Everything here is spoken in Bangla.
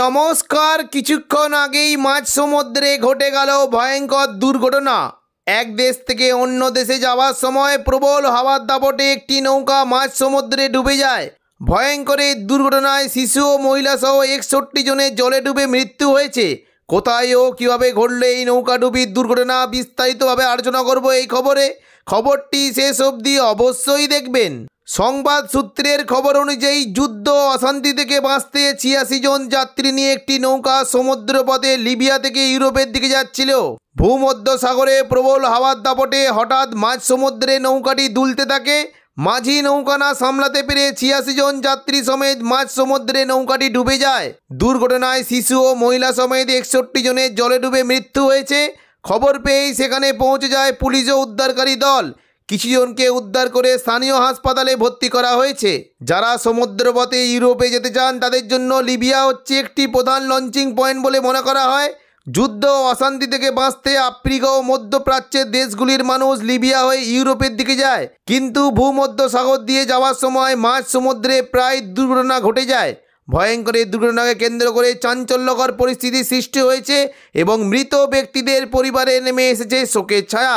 নমস্কার কিছুক্ষণ আগেই মাঝ সমুদ্রে ঘটে গেল ভয়ঙ্কর দুর্ঘটনা এক দেশ থেকে অন্য দেশে যাওয়ার সময় প্রবল হাওয়ার দাপটে একটি নৌকা মাঝ সমুদ্রে ডুবে যায় ভয়ঙ্কর এই দুর্ঘটনায় শিশু ও মহিলাসহ একষট্টি জনের জলে ডুবে মৃত্যু হয়েছে কোথায় ও কীভাবে ঘটল এই নৌকা ডুবির দুর্ঘটনা বিস্তারিতভাবে আলোচনা করব এই খবরে খবরটি শেষ অবধি অবশ্যই দেখবেন সংবাদ সূত্রের খবর অনুযায়ী যুদ্ধ অশান্তি থেকে বাঁচতে ছিয়াশি জন যাত্রী নিয়ে একটি নৌকা সমুদ্রপথে লিবিয়া থেকে ইউরোপের দিকে যাচ্ছিল ভূমধ্য সাগরে প্রবল হাওয়ার দাপটে হঠাৎ মাঝ সমুদ্রে নৌকাটি দুলতে থাকে মাঝি নৌকা না সামলাতে পেরে ছিয়াশি জন যাত্রী সমেত মাঝ সমুদ্রে নৌকাটি ডুবে যায় দুর্ঘটনায় শিশু ও মহিলা সমেত একষট্টি জনের জলে ডুবে মৃত্যু হয়েছে খবর পেয়েই সেখানে পৌঁছে যায় পুলিশ ও উদ্ধারকারী দল কিছুজনকে উদ্ধার করে স্থানীয় হাসপাতালে ভর্তি করা হয়েছে যারা সমুদ্রপথে ইউরোপে যেতে চান তাদের জন্য লিবিয়া হচ্ছে একটি প্রধান লঞ্চিং পয়েন্ট বলে মনে করা হয় যুদ্ধ অশান্তি থেকে বাঁচতে আফ্রিকা ও মধ্যপ্রাচ্যের দেশগুলির মানুষ লিবিয়া হয়ে ইউরোপের দিকে যায় কিন্তু ভূমধ্য সাগর দিয়ে যাওয়ার সময় মাঝ সমুদ্রে প্রায় দুর্ঘটনা ঘটে যায় ভয়ঙ্কর এই দুর্ঘটনাকে কেন্দ্র করে চাঞ্চল্যকর পরিস্থিতি সৃষ্টি হয়েছে এবং মৃত ব্যক্তিদের পরিবারে নেমে এসেছে শোকের ছায়া